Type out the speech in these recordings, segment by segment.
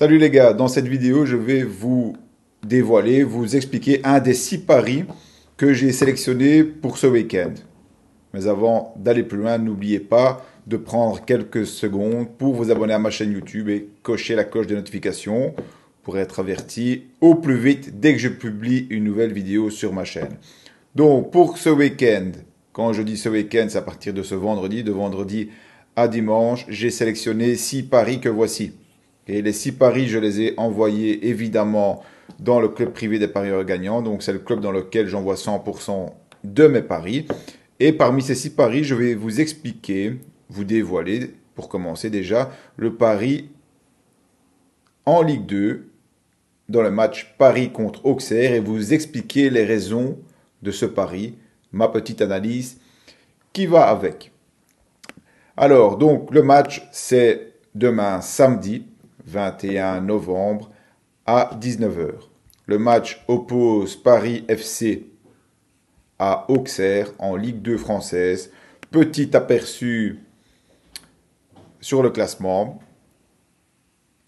Salut les gars, dans cette vidéo je vais vous dévoiler, vous expliquer un des six paris que j'ai sélectionné pour ce week-end. Mais avant d'aller plus loin, n'oubliez pas de prendre quelques secondes pour vous abonner à ma chaîne YouTube et cocher la cloche de notification pour être averti au plus vite dès que je publie une nouvelle vidéo sur ma chaîne. Donc pour ce week-end, quand je dis ce week-end, c'est à partir de ce vendredi, de vendredi à dimanche, j'ai sélectionné six paris que voici. Et les six paris, je les ai envoyés évidemment dans le club privé des parieurs gagnants. Donc c'est le club dans lequel j'envoie 100% de mes paris. Et parmi ces six paris, je vais vous expliquer, vous dévoiler, pour commencer déjà, le pari en Ligue 2 dans le match Paris contre Auxerre et vous expliquer les raisons de ce pari, ma petite analyse qui va avec. Alors, donc, le match, c'est demain samedi 21 novembre à 19h. Le match oppose Paris FC à Auxerre en Ligue 2 française. Petit aperçu sur le classement.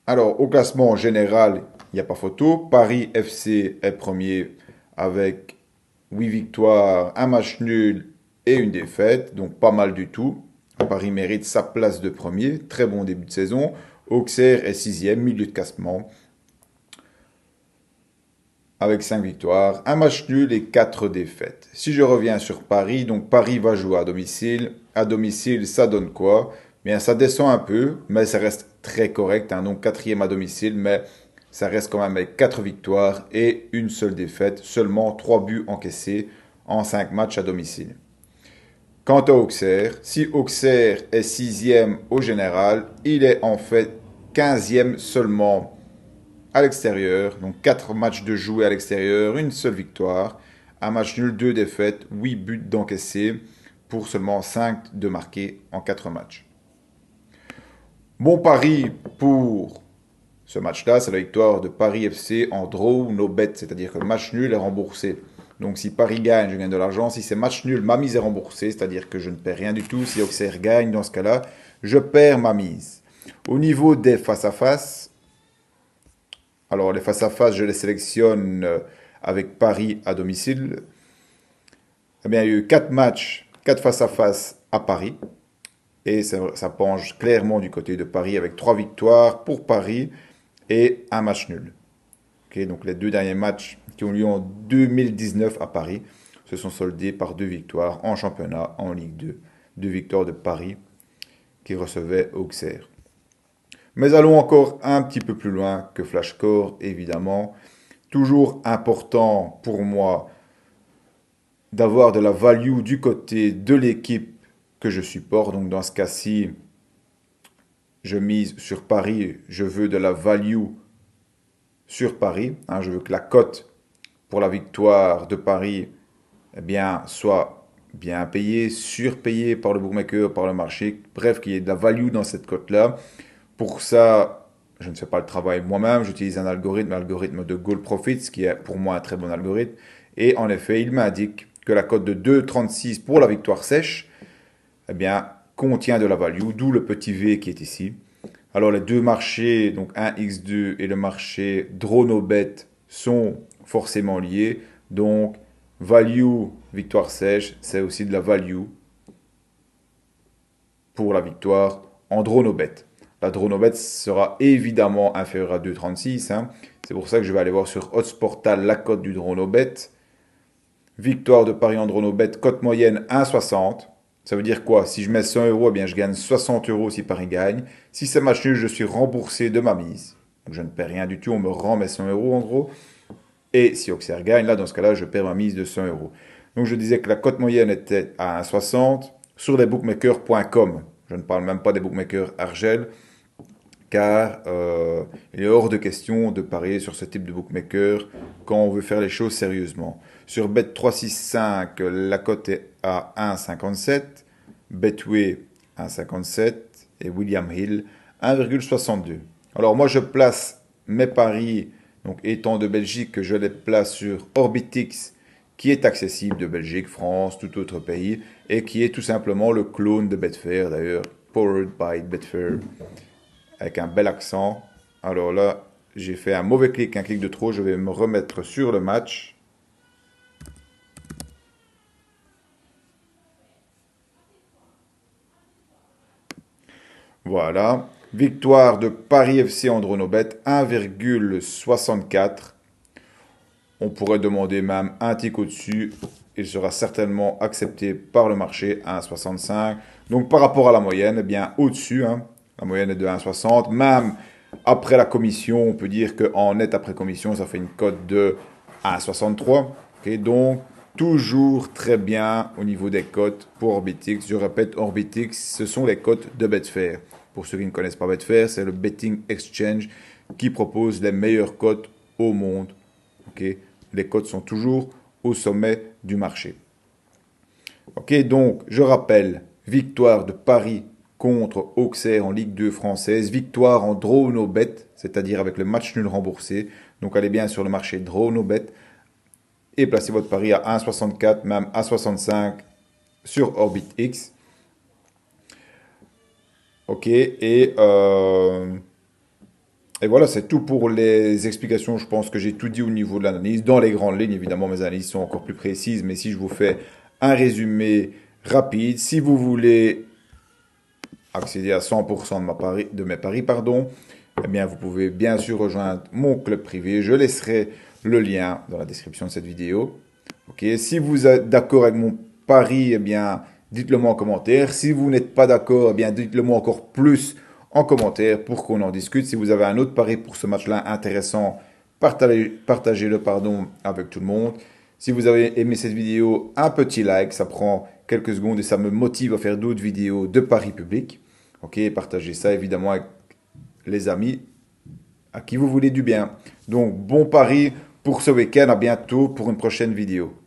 Alors, au classement général, il n'y a pas photo. Paris FC est premier avec 8 victoires, un match nul et une défaite, donc pas mal du tout. Paris mérite sa place de premier, très bon début de saison. Auxerre est sixième, milieu de cassement avec cinq victoires, un match nul et quatre défaites. Si je reviens sur Paris, donc Paris va jouer à domicile. À domicile, ça donne quoi Bien, ça descend un peu, mais ça reste très correct. Hein. donc 4 quatrième à domicile, mais ça reste quand même avec 4 victoires et une seule défaite, seulement 3 buts encaissés en 5 matchs à domicile. Quant à Auxerre, si Auxerre est 6 au général, il est en fait 15e seulement à l'extérieur. Donc 4 matchs de jouer à l'extérieur, une seule victoire, un match nul, 2 défaites, 8 buts d'encaissés pour seulement 5 de marqués en 4 matchs. Bon pari pour ce match-là, c'est la victoire de Paris FC en draw no bet, c'est-à-dire que le match nul est remboursé. Donc si Paris gagne, je gagne de l'argent. Si c'est match nul, ma mise est remboursée, c'est-à-dire que je ne perds rien du tout. Si Auxerre gagne, dans ce cas-là, je perds ma mise. Au niveau des face-à-face, alors les face-à-face, je les sélectionne euh, avec Paris à domicile. Eh bien, il y a eu 4 matchs, 4 face-à-face à Paris. Et ça, penche clairement du côté de Paris avec 3 victoires pour Paris et un match nul. donc les deux derniers matchs qui ont lieu en 2019 à Paris se sont soldés par deux victoires en championnat, en Ligue 2. Deux victoires de Paris qui recevaient Auxerre. Mais allons encore un petit peu plus loin que Flashcore, évidemment. Toujours important pour moi d'avoir de la value du côté de l'équipe que je supporte. Donc dans ce cas-ci, je mise sur Paris, je veux de la value sur Paris. Hein. je veux que la cote pour la victoire de Paris eh bien, soit bien payée, surpayée par le bookmaker, par le marché. Bref, qu'il y ait de la value dans cette cote-là. Pour ça, je ne fais pas le travail moi-même, j'utilise un algorithme, l'algorithme de Goal Profits, qui est pour moi un très bon algorithme. Et en effet, il m'indique que la cote de 2,36 pour la victoire sèche, eh bien, contient de la value, d'où le petit V qui est ici. Alors les deux marchés, donc 1x2 et le marché drone DronoBet, sont forcément liés. Donc value, victoire sèche, c'est aussi de la value pour la victoire en drone DronoBet. La Dronobet sera évidemment inférieure à 2,36. Hein. C'est pour ça que je vais aller voir sur Hotsportal la cote du Dronobet. Victoire de Paris en Dronobet, cote moyenne 1,60. Ça veut dire quoi Si je mets 100 euros, eh bien je gagne 60 euros si Paris gagne. Si ça match nul, je suis remboursé de ma mise. je ne perds rien du tout, on me rend mes 100 euros en gros. Et si Auxerre gagne, là dans ce cas-là, je perds ma mise de 100 euros. Donc je disais que la cote moyenne était à 1,60 sur les bookmakers.com. Je ne parle même pas des bookmakers Argel car euh, il est hors de question de parier sur ce type de bookmaker quand on veut faire les choses sérieusement. Sur Bet365, la cote est à 1,57, Betway 1,57 et William Hill 1,62. Alors moi je place mes paris, donc étant de Belgique, je les place sur Orbitix qui est accessible de Belgique, France, tout autre pays, et qui est tout simplement le clone de Betfair d'ailleurs, powered by Betfair avec un bel accent. Alors là, j'ai fait un mauvais clic, un clic de trop. Je vais me remettre sur le match. Voilà. Victoire de Paris FC Andronobet, 1,64. On pourrait demander même un tic au-dessus. Il sera certainement accepté par le marché à 1,65. Donc par rapport à la moyenne, eh bien au-dessus. Hein, la moyenne est de 1,60. Même après la commission, on peut dire qu'en net après commission, ça fait une cote de 1,63. Okay, donc, toujours très bien au niveau des cotes pour Orbitix. Je répète, Orbitix, ce sont les cotes de Betfair. Pour ceux qui ne connaissent pas Betfair, c'est le betting exchange qui propose les meilleures cotes au monde. les cotes sont toujours au sommet du marché. Ok, donc je rappelle, victoire de Paris contre Auxerre en Ligue 2 française, victoire en draw no bet, c'est-à-dire avec le match nul remboursé. Donc allez bien sur le marché draw no bet et placez votre pari à 1,64 même à sur Orbit X. Ok, et, euh, et voilà, c'est tout pour les explications. Je pense que j'ai tout dit au niveau de l'analyse. Dans les grandes lignes, évidemment, mes analyses sont encore plus précises, mais si je vous fais un résumé rapide, si vous voulez accéder à 100% de, ma de mes paris, pardon, eh bien, vous pouvez bien sûr rejoindre mon club privé. Je laisserai le lien dans la description de cette vidéo. Ok, si vous êtes d'accord avec mon pari, eh bien, dites-le moi en commentaire. Si vous n'êtes pas d'accord, eh bien, dites-le moi encore plus en commentaire pour qu'on en discute. Si vous avez un autre pari pour ce match-là intéressant, partagez-le pardon avec tout le monde. Si vous avez aimé cette vidéo, un petit like, ça prend quelques secondes et ça me motive à faire d'autres vidéos de Paris public. Ok, partagez ça évidemment avec les amis à qui vous voulez du bien. Donc bon paris pour ce week-end, à bientôt pour une prochaine vidéo.